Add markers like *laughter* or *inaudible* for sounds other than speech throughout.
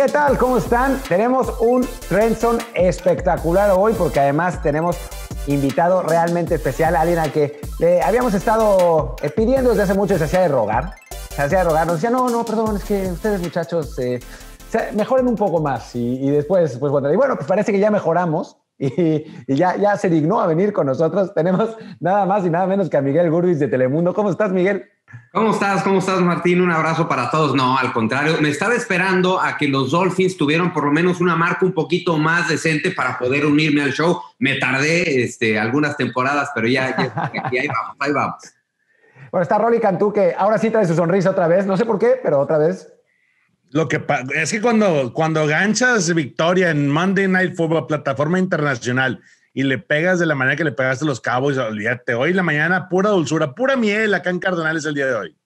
¿Qué tal? ¿Cómo están? Tenemos un Trenson espectacular hoy porque además tenemos invitado realmente especial, alguien a que le habíamos estado eh, pidiendo desde hace mucho y se hacía de rogar. Se hacía de rogar, nos decía, no, no, perdón, es que ustedes muchachos eh, mejoren un poco más y, después, pues bueno, pues parece que ya mejoramos. Y, ya, ya se dignó a venir con nosotros. Tenemos nada más y nada menos que a Miguel Gurvis de Telemundo. ¿Cómo estás, Miguel? ¿Cómo estás? ¿Cómo estás, Martín? Un abrazo para todos. No, al contrario, me estaba esperando a que los Dolphins tuvieran por lo menos una marca un poquito más decente para poder unirme al show. Me tardé este, algunas temporadas, pero ya, ya ahí vamos, ahí vamos. Bueno, está Rolly Cantú, que ahora sí trae su sonrisa otra vez. No sé por qué, pero otra vez. Lo que es que cuando, cuando ganchas victoria en Monday Night Football, plataforma internacional, y le pegas de la manera que le pegaste a los Cowboys, olvídate, hoy la mañana pura dulzura, pura miel acá en Cardenales el día de hoy.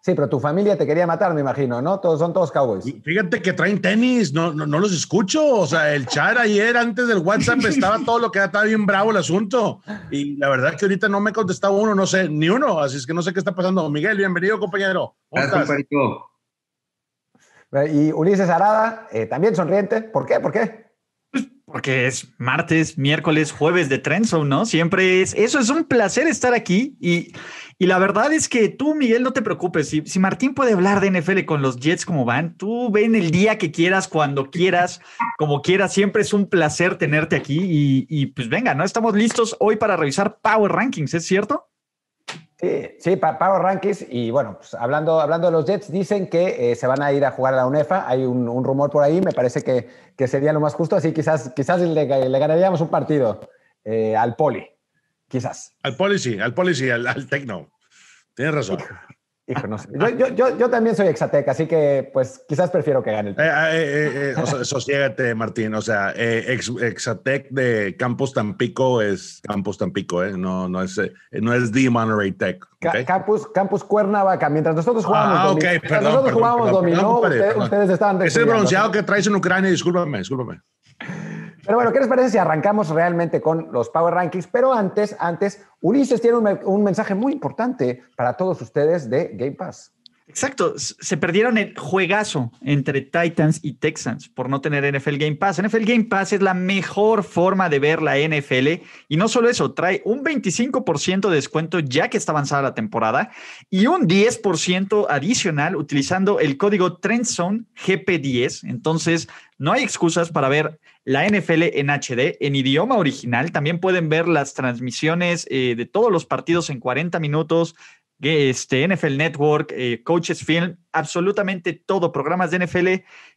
Sí, pero tu familia te quería matar, me imagino, ¿no? Todos son todos cowboys. fíjate que traen tenis, no, los escucho. O sea, el chat ayer antes del WhatsApp estaba *laughs* todo lo que estaba bien bravo el asunto. Y la verdad que ahorita no me contestado uno, no sé, ni uno. Así es que no sé qué está pasando. Miguel, bienvenido, compañero. Gracias, Y Ulises Arada, eh, también sonriente. ¿Por qué? ¿Por qué? Porque es martes, miércoles, jueves de o ¿no? Siempre es eso, es un placer estar aquí y, y la verdad es que tú, Miguel, no te preocupes. Si, si, Martín puede hablar de NFL con los Jets como van, tú ven el día que quieras, cuando quieras, como quieras. Siempre es un placer tenerte aquí y pues venga, ¿no? Estamos listos hoy para revisar Power Rankings, ¿es cierto? Sí, sí Power Rankings. Y bueno, pues hablando, hablando de los Jets, dicen que eh, se van a ir a jugar a la UNEFA. Hay un, rumor por ahí, me parece que, sería lo más justo. Así quizás, quizás le, ganaríamos un partido eh, al Poli. Quizás. Al Poli sí, al Poli sí, al, al Tecno. Tienes razón. Hijo, no sé. yo, yo, yo, también soy exateca, así que pues quizás prefiero que gane el eh, eh, eh, eh *laughs* sosiégate, Martín. O sea, ex, exatec de Campos Tampico es Campos Tampico, ¿eh? No, no, es, no es Monterey Tech. Campus, Campus Cuernavaca. Mientras nosotros jugábamos, ah, dominó, ustedes estaban... Es el bronceado que traes en Ucrania, discúlpame, discúlpame. Pero bueno, ¿qué les parece si arrancamos realmente con los Power Rankings? Pero antes, antes, Ulises tiene un, un mensaje muy importante para todos ustedes de Game Pass. Exacto, se perdieron el juegazo entre Titans y Texans por no tener NFL Game Pass. NFL Game Pass es la mejor forma de ver la NFL y no solo eso, trae un 25% de descuento ya que está avanzada la temporada y un 10% adicional utilizando el código TrendZone GP10. Entonces, no hay excusas para ver la NFL en HD, en idioma original. También pueden ver las transmisiones eh, de todos los partidos en 40 minutos, este, NFL Network, eh, Coaches Film, absolutamente todo, programas de NFL,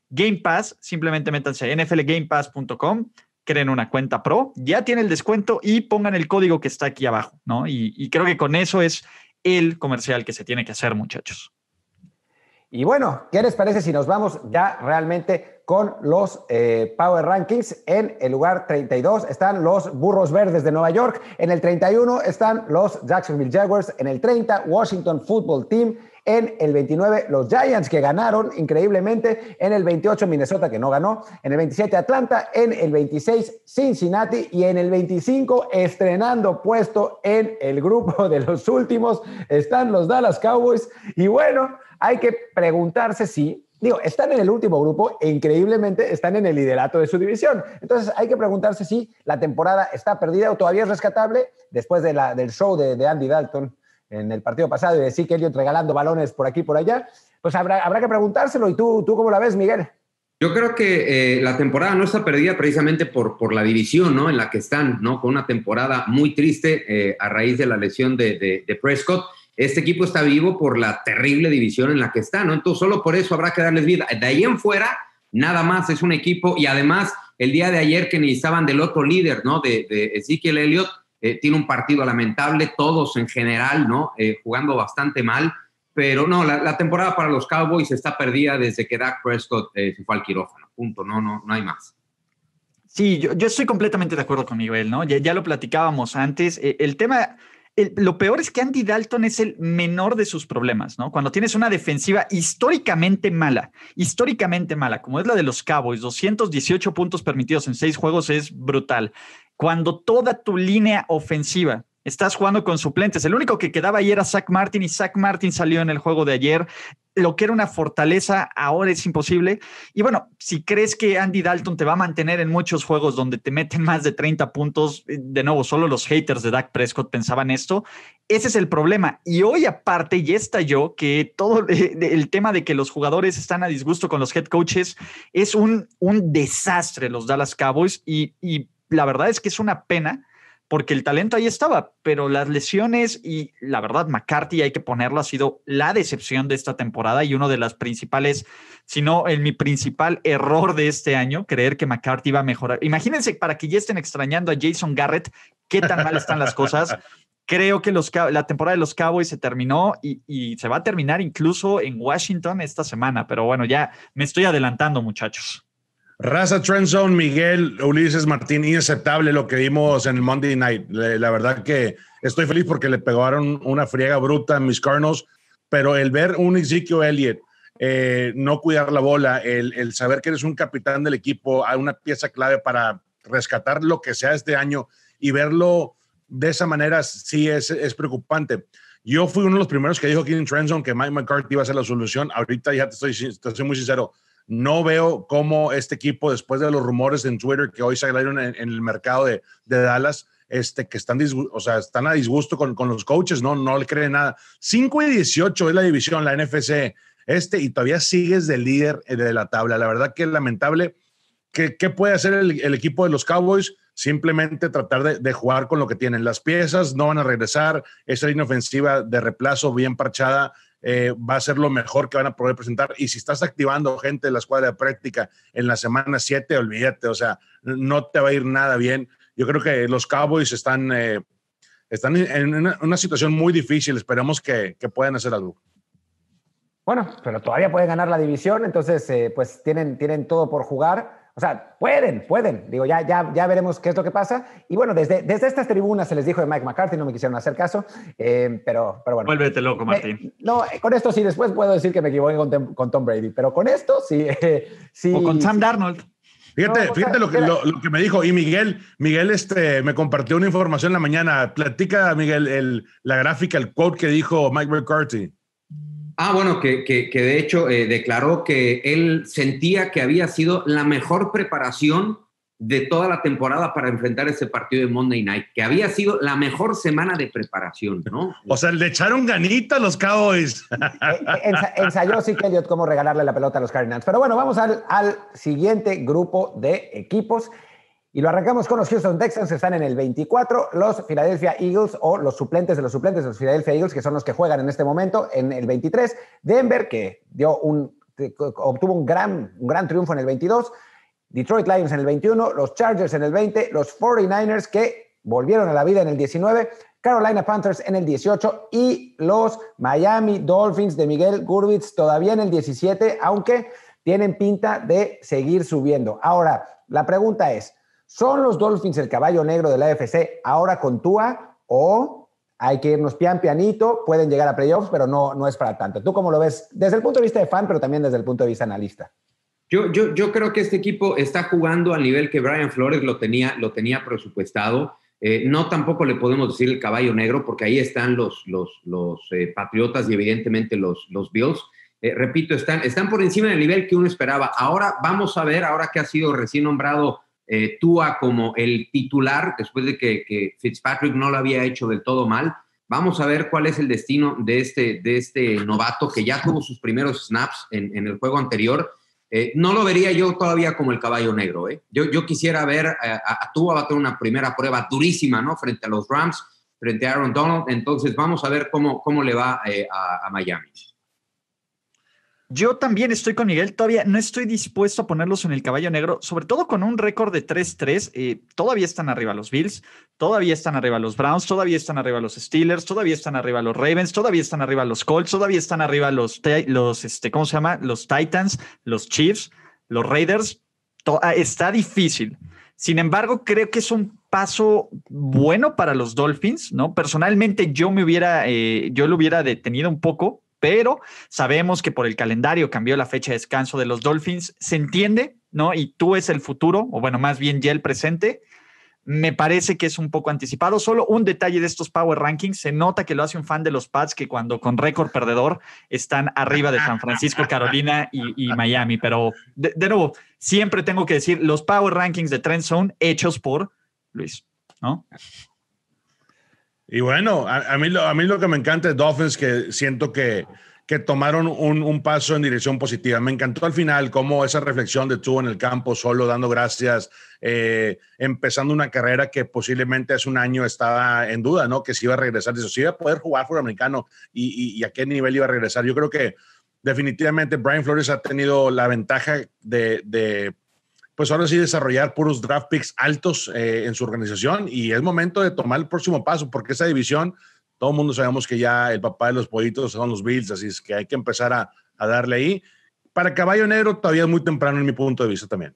Game Pass, simplemente métanse a nflgamepass.com, creen una cuenta pro, ya tienen el descuento y pongan el código que está aquí abajo, ¿no? y creo que con eso es el comercial que se tiene que hacer, muchachos. Y bueno, ¿qué les parece si nos vamos ya realmente con los eh, Power Rankings? En el lugar 32 están los Burros Verdes de Nueva York, en el 31 están los Jacksonville Jaguars, en el 30 Washington Football Team, en el 29, los Giants que ganaron increíblemente. En el 28, Minnesota que no ganó. En el 27, Atlanta. En el 26, Cincinnati. Y en el 25, estrenando puesto en el grupo de los últimos, están los Dallas Cowboys. Y bueno, hay que preguntarse si digo, están en el último grupo e increíblemente están en el liderato de su división. Entonces hay que preguntarse si la temporada está perdida o todavía es rescatable después de la, del show de Andy Dalton en el partido pasado y decir que Elliot regalando balones por aquí por allá, pues habrá, habrá que preguntárselo. ¿Y tú, tú cómo la ves, Miguel? Yo creo que eh, la temporada no está perdida precisamente por, por la división ¿no? en la que están, ¿no? con una temporada muy triste eh, a raíz de la lesión de, Prescott. Este equipo está vivo por la terrible división en la que está, ¿no? Entonces, solo por eso habrá que darles vida. De ahí en fuera, nada más es un equipo. Y además, el día de ayer que necesitaban del otro líder, ¿no? De, de Ezekiel Elliott, eh, tiene un partido lamentable, todos en general, ¿no? Eh, jugando bastante mal. Pero no, la, temporada para los Cowboys está perdida desde que Dak Prescott eh, se fue al quirófano. Punto, no, no, no hay más. Sí, yo, estoy completamente de acuerdo con Miguel, ¿no? Ya, lo platicábamos antes. el tema, lo peor es que Andy Dalton es el menor de sus problemas, ¿no? Cuando tienes una defensiva históricamente mala, históricamente mala, como es la de los Cowboys, 218 puntos permitidos en seis juegos es brutal cuando toda tu línea ofensiva estás jugando con suplentes. El único que quedaba ahí era Zach Martin y Zach Martin salió en el juego de ayer. Lo que era una fortaleza ahora es imposible. Y bueno, si crees que Andy Dalton te va a mantener en muchos juegos donde te meten más de 30 puntos, eh, de nuevo, solo los haters de Dak Prescott pensaban esto. Ese es el problema. Y hoy aparte ya yo que todo *laughs* eh, el tema de que los jugadores están a disgusto con los head coaches es un, un desastre los Dallas Cowboys y, y la verdad es que es una pena porque el talento ahí estaba, pero las lesiones y la verdad, McCarthy, hay que ponerlo, ha sido la decepción de esta temporada y uno de las principales, si no, mi principal error de este año, creer que McCarthy iba a mejorar. Imagínense, para que ya estén extrañando a Jason Garrett, qué tan mal están las cosas. *laughs* Creo que los, la temporada de los Cowboys se terminó y se va a terminar incluso en Washington esta semana, pero bueno, ya me estoy adelantando, muchachos. Raza Trend Miguel, Ulises Martín, inaceptable lo que vimos en el Monday Night. La verdad que estoy feliz porque le pegaron una friega bruta a mis carnos, pero el ver un Ezekiel Elliott eh, no cuidar la bola, el, saber que eres un capitán del equipo, una pieza clave para rescatar lo que sea este año y verlo de esa manera sí es, es preocupante. Yo fui uno de los primeros que dijo aquí en que Mike McCarthy iba a ser la solución. Ahorita ya te estoy, te estoy muy sincero no veo cómo este equipo, después de los rumores en Twitter que hoy salieron en, en el mercado de, Dallas, este, que están, sea, están a disgusto con, los coaches, ¿no? No le creen nada. 5 y 18 es la división, la NFC este, y todavía sigues de líder eh, de la tabla. La verdad que es lamentable. ¿Qué, puede hacer el, equipo de los Cowboys? Simplemente tratar de, de, jugar con lo que tienen. Las piezas no van a regresar. Esa línea ofensiva de reemplazo bien parchada eh, va a ser lo mejor que van a poder presentar. Y si estás activando gente de la escuadra de práctica en la semana 7, olvídate, o sea, no te va a ir nada bien. Yo creo que los Cowboys están, eh, están en una, situación muy difícil, esperemos que, puedan hacer algo. Bueno, pero todavía pueden ganar la división, entonces eh, pues tienen, tienen todo por jugar. O sea, pueden, pueden. Digo, ya, ya, ya veremos qué es lo que pasa. Y bueno, desde, desde estas tribunas se les dijo de Mike McCarthy, no me quisieron hacer caso, eh, pero, pero bueno. Vuélvete loco, Martín. no, eh, con esto sí, después puedo decir que me equivoqué con, Tom Brady, pero con esto sí. *laughs* o con Sam Darnold. Fíjate, lo que, me dijo. Y Miguel, Miguel este, me compartió una información en la mañana. Platica, Miguel, el, la gráfica, el quote que dijo Mike McCarthy. Ah, bueno, que, que, que de hecho eh, declaró que él sentía que había sido la mejor preparación de toda la temporada para enfrentar ese partido de Monday Night, que había sido la mejor semana de preparación, ¿no? O sea, le echaron ganita a los Cowboys. *laughs* Ensayó sí, yo, cómo regalarle la pelota a los Cardinals. Pero bueno, vamos al, al siguiente grupo de equipos. Y lo arrancamos con los Houston Texans, están en el 24, los Philadelphia Eagles o los suplentes de los suplentes de los Philadelphia Eagles, que son los que juegan en este momento, en el 23, Denver, que dio un, obtuvo un gran, un gran triunfo en el 22, Detroit Lions en el 21, los Chargers en el 20, los 49ers que volvieron a la vida en el 19, Carolina Panthers en el 18 y los Miami Dolphins de Miguel Gurwitz todavía en el 17, aunque tienen pinta de seguir subiendo. Ahora, la pregunta es, ¿Son los Dolphins el caballo negro de la AFC ahora con Tua o hay que irnos pian pianito? Pueden llegar a playoffs, pero no, no es para tanto. ¿Tú cómo lo ves desde el punto de vista de fan, pero también desde el punto de vista analista? Yo, yo, yo creo que este equipo está jugando al nivel que Brian Flores lo tenía, lo tenía presupuestado. Eh, no tampoco le podemos decir el caballo negro, porque ahí están los, los, eh, Patriotas y evidentemente los, los Bills. Eh, repito, están, están por encima del nivel que uno esperaba. Ahora vamos a ver, ahora que ha sido recién nombrado eh, Tua como el titular, después de que, Fitzpatrick no lo había hecho del todo mal. Vamos a ver cuál es el destino de este, de este novato que ya tuvo sus primeros snaps en, el juego anterior. Eh, no lo vería yo todavía como el caballo negro. ¿eh? Yo, quisiera ver a, a Tua va a tener una primera prueba durísima ¿no? frente a los Rams, frente a Aaron Donald. Entonces vamos a ver cómo, cómo le va eh, a Miami. Yo también estoy con Miguel, todavía no estoy dispuesto a ponerlos en el caballo negro, sobre todo con un récord de 3-3. Eh, todavía están arriba los Bills, todavía están arriba los Browns, todavía están arriba los Steelers, todavía están arriba los Ravens, todavía están arriba los Colts, todavía están arriba los, los este, ¿cómo se llama? Los Titans, los Chiefs, los Raiders. Ah, está difícil. Sin embargo, creo que es un paso bueno para los Dolphins, ¿no? Personalmente yo me hubiera, eh, yo lo hubiera detenido un poco pero sabemos que por el calendario cambió la fecha de descanso de los Dolphins. Se entiende, ¿no? Y tú es el futuro, o bueno, más bien ya el presente. Me parece que es un poco anticipado. Solo un detalle de estos Power Rankings. Se nota que lo hace un fan de los Pats que cuando con récord perdedor están arriba de San Francisco, Carolina y, Miami. Pero de, nuevo, siempre tengo que decir los Power Rankings de Trend Zone hechos por Luis, ¿no? Y bueno, a, mí lo, a mí lo que me encanta de Dolphins que siento que, que tomaron un, paso en dirección positiva. Me encantó al final cómo esa reflexión de tú en el campo, solo dando gracias, eh, empezando una carrera que posiblemente hace un año estaba en duda, ¿no? Que si iba a regresar, si iba a poder jugar fútbol americano y, y, a qué nivel iba a regresar. Yo creo que definitivamente Brian Flores ha tenido la ventaja de, de pues ahora sí desarrollar puros draft picks altos eh, en su organización y es momento de tomar el próximo paso porque esa división, todo el mundo sabemos que ya el papá de los pollitos son los Bills, así es que hay que empezar a, a darle ahí. Para Caballo Negro todavía es muy temprano en mi punto de vista también.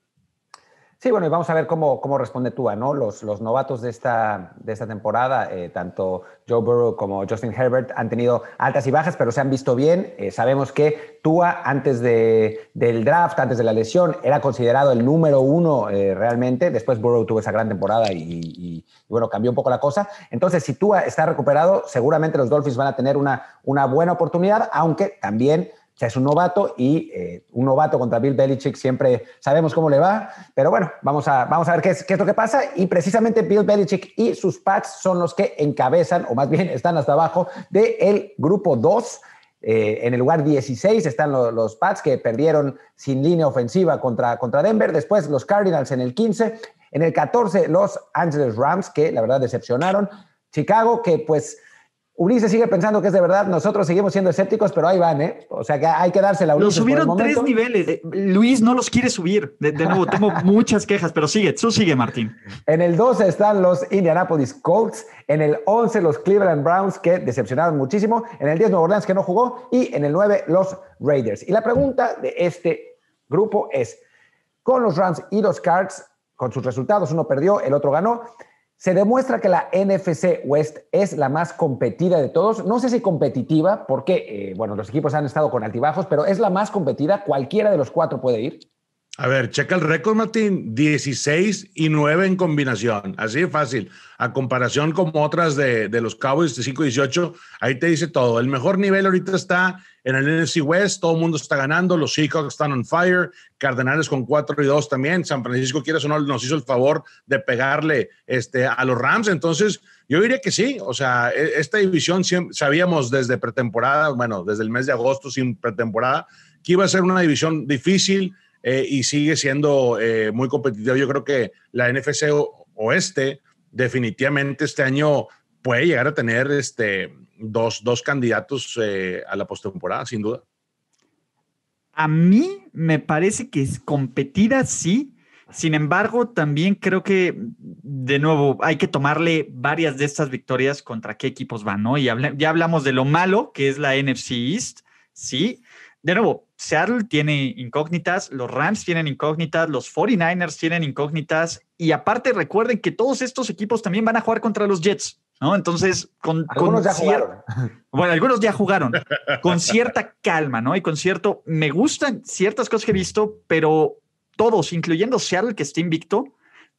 Sí, bueno, y vamos a ver cómo, cómo responde Tua, ¿no? Los, los novatos de esta, de esta temporada, eh, tanto Joe Burrow como Justin Herbert, han tenido altas y bajas, pero se han visto bien. Eh, sabemos que Tua, antes de, del draft, antes de la lesión, era considerado el número uno eh, realmente. Después Burrow tuvo esa gran temporada y, bueno, cambió un poco la cosa. Entonces, si Tua está recuperado, seguramente los Dolphins van a tener una, una buena oportunidad, aunque también o sea, es un novato y eh, un novato contra Bill Belichick siempre sabemos cómo le va, pero bueno, vamos a, vamos a ver qué es, lo que pasa. Y precisamente Bill Belichick y sus Pats son los que encabezan, o más bien están hasta abajo, del grupo 2. Eh, en el lugar 16 están los, Pats que perdieron sin línea ofensiva contra, contra Denver. Después los Cardinals en el 15. En el 14 los Angeles Rams que la verdad decepcionaron. Chicago que pues Ulises sigue pensando que es de verdad, nosotros seguimos siendo escépticos, pero ahí van, ¿eh? O sea que hay que dársela a Ulises. Lo subieron tres niveles. Eh, Luis no los quiere subir. De, nuevo, tengo *laughs* muchas quejas, pero sigue, tú sigue, Martín. En el 12 están los Indianapolis Colts, en el 11 los Cleveland Browns, que decepcionaron muchísimo, en el 10 Nuevo Orleans, que no jugó, y en el 9 los Raiders. Y la pregunta de este grupo es, con los Rams y los Cards, con sus resultados, uno perdió, el otro ganó. Se demuestra que la NFC West es la más competida de todos. No sé si competitiva, porque eh, bueno, los equipos han estado con altibajos, pero es la más competida. Cualquiera de los cuatro puede ir. A ver, checa el récord, Martín. 16 y 9 en combinación. Así de fácil. A comparación con otras de, de los Cowboys de 5 y 18, ahí te dice todo. El mejor nivel ahorita está en el NFC West. Todo el mundo está ganando. Los Seahawks están on fire. Cardenales con 4 y 2 también. San Francisco, quiere o no, nos hizo el favor de pegarle este, a los Rams. Entonces, yo diría que sí. O sea, e, esta división sabíamos desde pretemporada, bueno, desde el mes de agosto sin pretemporada, que iba a ser una división difícil eh, y sigue siendo eh, muy competitivo. Yo creo que la NFC Oeste definitivamente este año puede llegar a tener este, dos, dos candidatos eh, a la postemporada, sin duda. A mí me parece que es competida, sí, sin embargo, también creo que, de nuevo, hay que tomarle varias de estas victorias contra qué equipos van, ¿no? Y ya hablamos de lo malo que es la NFC East, ¿sí? De nuevo, Seattle tiene incógnitas, los Rams tienen incógnitas, los 49ers tienen incógnitas y aparte recuerden que todos estos equipos también van a jugar contra los Jets, ¿no? Entonces, con... Algunos ya jugaron. Bueno, algunos ya jugaron, con cierta calma, ¿no? Y con cierto, me gustan ciertas cosas que he visto, pero todos, incluyendo Seattle que está invicto,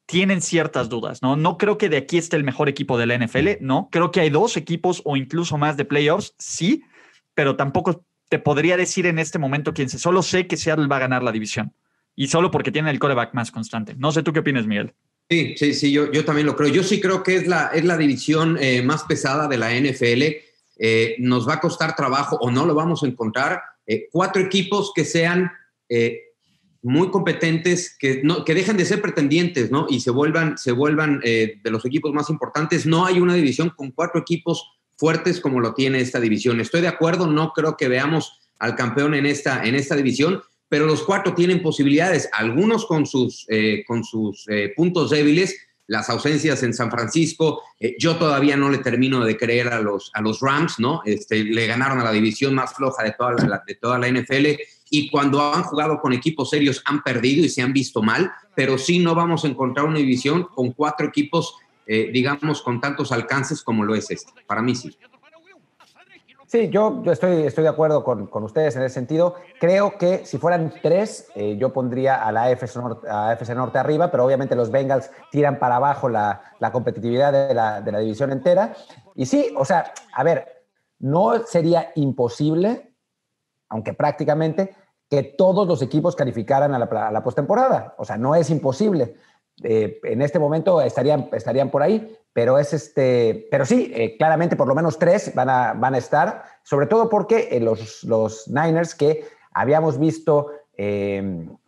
tienen ciertas dudas, ¿no? No creo que de aquí esté el mejor equipo de la NFL, ¿no? Creo que hay dos equipos o incluso más de playoffs, sí, pero tampoco te podría decir en este momento quién se. Solo sé que Seattle va a ganar la división y solo porque tiene el coreback más constante. No sé tú qué opinas, Miguel. Sí, sí, sí, yo, yo también lo creo. Yo sí creo que es la, es la división eh, más pesada de la NFL. Eh, nos va a costar trabajo o no lo vamos a encontrar. Eh, cuatro equipos que sean muy competentes, que, no, que dejen de ser pretendientes ¿no? y se vuelvan, se vuelvan de los equipos más importantes. No hay una división con cuatro equipos fuertes como lo tiene esta división. Estoy de acuerdo, no creo que veamos al campeón en esta, en esta división, pero los cuatro tienen posibilidades, algunos con sus, eh, con sus eh, puntos débiles, las ausencias en San Francisco. Eh, yo todavía no le termino de creer a los, a los Rams, ¿no? Este, le ganaron a la división más floja de toda de toda la NFL y cuando han jugado con equipos serios han perdido y se han visto mal, pero sí no vamos a encontrar una división con cuatro equipos eh, digamos, con tantos alcances como lo es este. Para mí sí. Sí, yo, estoy, estoy de acuerdo con, con, ustedes en ese sentido. Creo que si fueran tres, eh, yo pondría a la FC Norte, a Norte arriba, pero obviamente los Bengals tiran para abajo la, la competitividad de la, de la división entera. Y sí, o sea, a ver, no sería imposible, aunque prácticamente, que todos los equipos calificaran a la, a la postemporada. O sea, no es imposible. Eh, en este momento estarían, estarían por ahí, pero es este, pero sí, eh, claramente por lo menos tres van a, van a estar, sobre todo porque eh, los, los, Niners que habíamos visto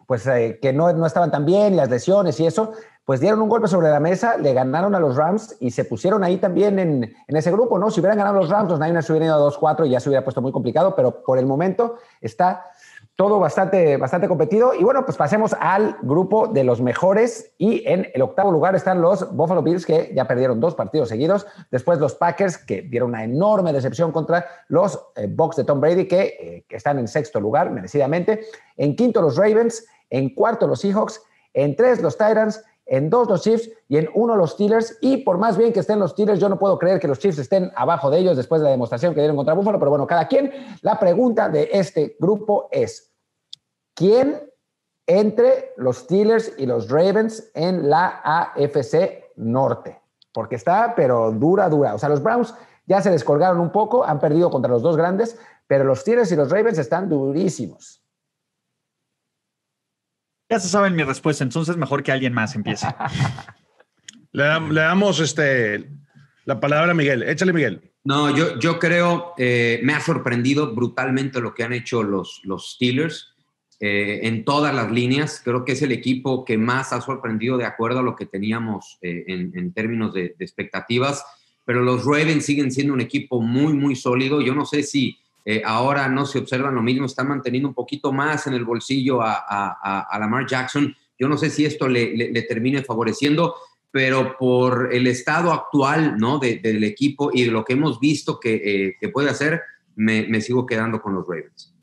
pues que no, no estaban tan bien, las lesiones y eso, pues dieron un golpe sobre la mesa, le ganaron a los Rams y se pusieron ahí también en, en ese grupo, ¿no? Si hubieran ganado los Rams, los Niners hubieran ido a 2-4 y ya se hubiera puesto muy complicado, pero por el momento está todo bastante, bastante competido. Y bueno, pues pasemos al grupo de los mejores. Y en el octavo lugar están los Buffalo Bills, que ya perdieron dos partidos seguidos. Después los Packers, que dieron una enorme decepción contra los eh, Bucks de Tom Brady, que, eh, que están en sexto lugar, merecidamente. En quinto los Ravens, en cuarto los Seahawks, en tres los Titans, en dos los Chiefs y en uno los Steelers. Y por más bien que estén los Steelers, yo no puedo creer que los Chiefs estén abajo de ellos después de la demostración que dieron contra Buffalo. Pero bueno, cada quien. La pregunta de este grupo es: ¿Quién entre los Steelers y los Ravens en la AFC Norte? Porque está, pero dura, dura. O sea, los Browns ya se descolgaron un poco, han perdido contra los dos grandes, pero los Steelers y los Ravens están durísimos. Ya se saben mi respuesta, entonces mejor que alguien más empiece. *laughs* le, damos este, la palabra a Miguel. Échale, Miguel. No, yo, yo creo, eh, me ha sorprendido brutalmente lo que han hecho los, los Steelers. Eh, en todas las líneas. Creo que es el equipo que más ha sorprendido de acuerdo a lo que teníamos eh, en, términos de, expectativas. Pero los Ravens siguen siendo un equipo muy, muy sólido. Yo no sé si eh, ahora no se observa lo mismo, están manteniendo un poquito más en el bolsillo a, a, Lamar Jackson. Yo no sé si esto le, termine favoreciendo, pero por el estado actual ¿no? del equipo y de lo que hemos visto que, puede hacer, me, me sigo quedando con los Ravens.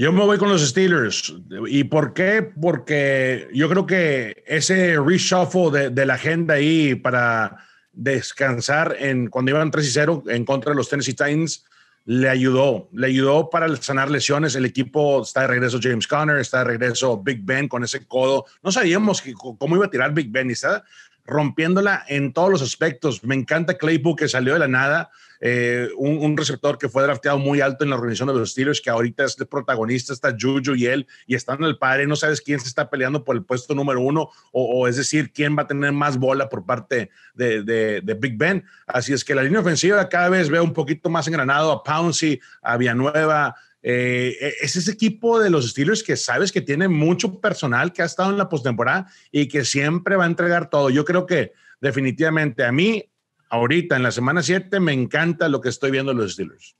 Yo me voy con los Steelers. ¿Y por qué? Porque yo creo que ese reshuffle de, la agenda ahí para descansar en cuando iban 3 y 0 en contra de los Tennessee Titans le ayudó. Le ayudó para sanar lesiones. El equipo está de regreso James Conner, está de regreso Big Ben con ese codo. No sabíamos cómo iba a tirar Big Ben y está rompiéndola en todos los aspectos. Me encanta Claypool que salió de la nada, eh, un, receptor que fue drafteado muy alto en la organización de los Steelers, que ahorita es el protagonista, está Juju y él, y están el padre, no sabes quién se está peleando por el puesto número uno, o, es decir, quién va a tener más bola por parte de, Big Ben. Así es que la línea ofensiva cada vez veo un poquito más engranado a Pouncey, a Villanueva, eh, e, es ese equipo de los Steelers que sabes que tiene mucho personal que ha estado en la postemporada y que siempre va a entregar todo. Yo creo que definitivamente a mí, ahorita en la semana 7, me encanta lo que estoy viendo los Steelers.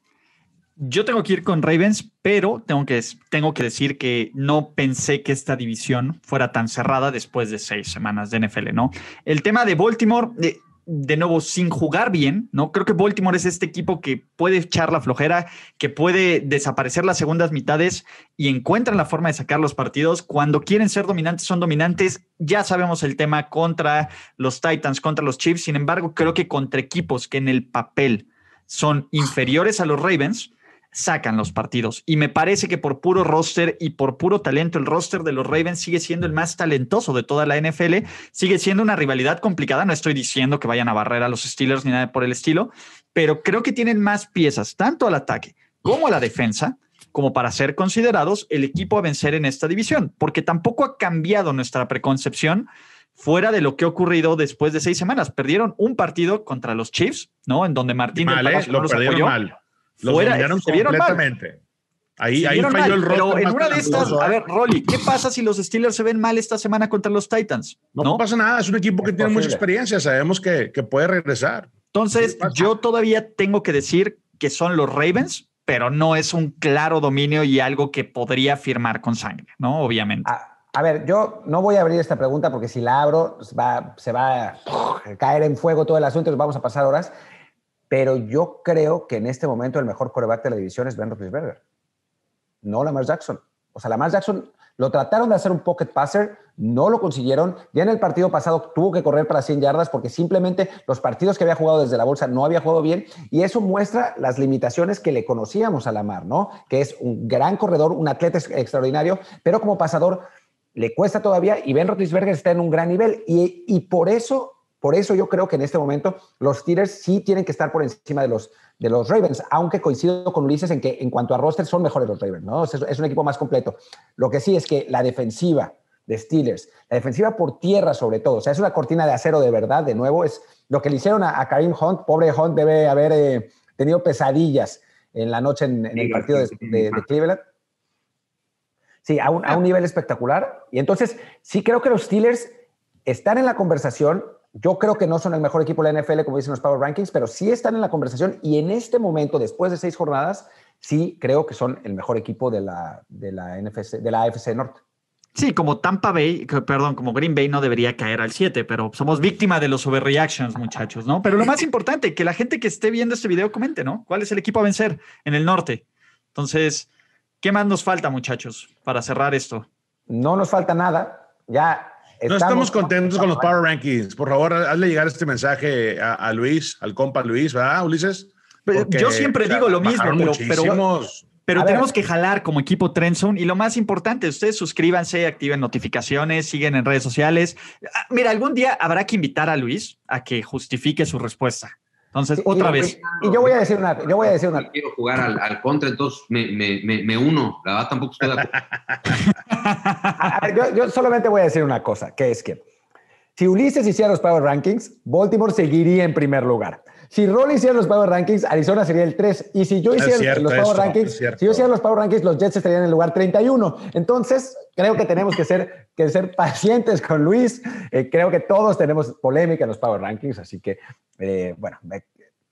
Yo tengo que ir con Ravens, pero tengo que, tengo que decir que no pensé que esta división fuera tan cerrada después de seis semanas de NFL, ¿no? El tema de Baltimore, eh, de nuevo sin jugar bien, ¿no? Creo que Baltimore es este equipo que puede echar la flojera, que puede desaparecer las segundas mitades y encuentran la forma de sacar los partidos. Cuando quieren ser dominantes, son dominantes. Ya sabemos el tema contra los Titans, contra los Chiefs. Sin embargo, creo que contra equipos que en el papel son inferiores a los Ravens, sacan los partidos. Y me parece que por puro roster y por puro talento, el roster de los Ravens sigue siendo el más talentoso de toda la NFL. Sigue siendo una rivalidad complicada. No estoy diciendo que vayan a barrer a los Steelers ni nada por el estilo, pero creo que tienen más piezas, tanto al ataque como a la defensa, como para ser considerados el equipo a vencer en esta división, porque tampoco ha cambiado nuestra preconcepción fuera de lo que ha ocurrido después de seis semanas. Perdieron un partido contra los Chiefs, ¿no? En donde Martín ¿eh? lo perdió Mal. Los fuera, no se vieron Mal. Ahí, ahí falló el rol. Pero en una de estas, a ver, Rolly, ¿qué pasa si los Steelers se ven mal esta semana contra los Titans? No, pasa nada, es un equipo que tiene mucha experiencia, sabemos que, que puede regresar. Entonces, yo todavía tengo que decir que son los Ravens, pero no es un claro dominio y algo que podría firmar con sangre, ¿no? Obviamente. A ver, yo no voy a abrir esta pregunta porque si la abro va, se va a caer en fuego todo el asunto, nos vamos a pasar horas. Pero yo creo que en este momento el mejor coreback de la división es Ben Roethlisberger, no Lamar Jackson. O sea, Lamar Jackson lo trataron de hacer un pocket passer, no lo consiguieron. Ya en el partido pasado tuvo que correr para 100 yardas porque simplemente los partidos que había jugado desde la bolsa no había jugado bien. Y eso muestra las limitaciones que le conocíamos a Lamar, ¿no? Que es un gran corredor, un atleta extraordinario, pero como pasador le cuesta todavía. Y Ben Roethlisberger está en un gran nivel. Y, y por eso por eso yo creo que en este momento los Steelers sí tienen que estar por encima de los, de los Ravens, aunque coincido con Ulises en que en cuanto a roster son mejores los Ravens, ¿no? Es, un equipo más completo. Lo que sí es que la defensiva de Steelers, la defensiva por tierra sobre todo, o sea, es una cortina de acero de verdad, de nuevo, es lo que le hicieron a, Karim Hunt, pobre Hunt debe haber eh, tenido pesadillas en la noche en, el partido de, Cleveland. Sí, a un, a un nivel espectacular. Y entonces, sí creo que los Steelers están en la conversación, yo creo que no son el mejor equipo de la NFL, como dicen los Power Rankings, pero sí están en la conversación y en este momento, después de seis jornadas, sí creo que son el mejor equipo de la, NFC, de la AFC Norte. Sí, como Tampa Bay, perdón, como Green Bay no debería caer al 7, pero somos víctima de los overreactions, muchachos, ¿no? Pero lo más importante, que la gente que esté viendo este video comente, ¿no? ¿Cuál es el equipo a vencer en el norte? Entonces, ¿qué más nos falta, muchachos, para cerrar esto? No nos falta nada. Ya no estamos contentos con los Power Rankings. Por favor, hazle llegar este mensaje a, Luis, al compa Luis, ¿verdad, Ulises? Pues, yo siempre digo lo mismo, pero, pero tenemos que jalar como equipo Trendzone. Y lo más importante, ustedes suscríbanse, activen notificaciones, siguen en redes sociales. Ah, mira, algún día habrá que invitar a Luis a que justifique su respuesta. Entonces, otra vez. Y, yo voy a decir una. Yo voy a decir una. quiero jugar al, contra, entonces me, me, uno. La verdad, tampoco estoy de acuerdo. *laughs* yo, yo, solamente voy a decir una cosa, que es que si Ulises hiciera los Power Rankings, Baltimore seguiría en primer lugar si Rolly hiciera los Power Rankings, Arizona sería el 3. Y si yo hiciera los Power Rankings, si yo los Power Rankings, los Jets estarían en el lugar 31. Entonces, creo que tenemos que ser, que ser pacientes con Luis. Eh, creo que todos tenemos polémica en los Power Rankings, así que, eh, bueno,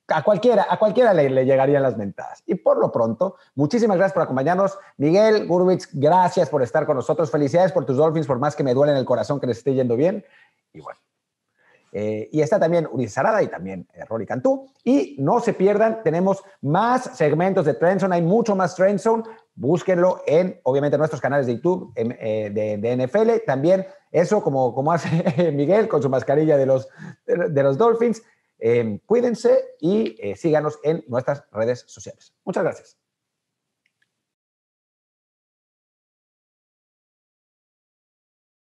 a cualquiera, a cualquiera le, le, llegarían las mentadas. Y por lo pronto, muchísimas gracias por acompañarnos. Miguel Gurwitz, gracias por estar con nosotros. Felicidades por tus Dolphins, por más que me duele en el corazón que les esté yendo bien. Y bueno, eh, y está también Uri Arada y también eh, Roly Rory Cantú. Y no se pierdan, tenemos más segmentos de Trendzone, hay mucho más Trendzone. Búsquenlo en, obviamente, nuestros canales de YouTube em, eh, de, NFL. También eso, como, como hace *laughs* Miguel con su mascarilla de los, de, de los Dolphins. Em, cuídense y síganos en nuestras redes sociales. Muchas gracias.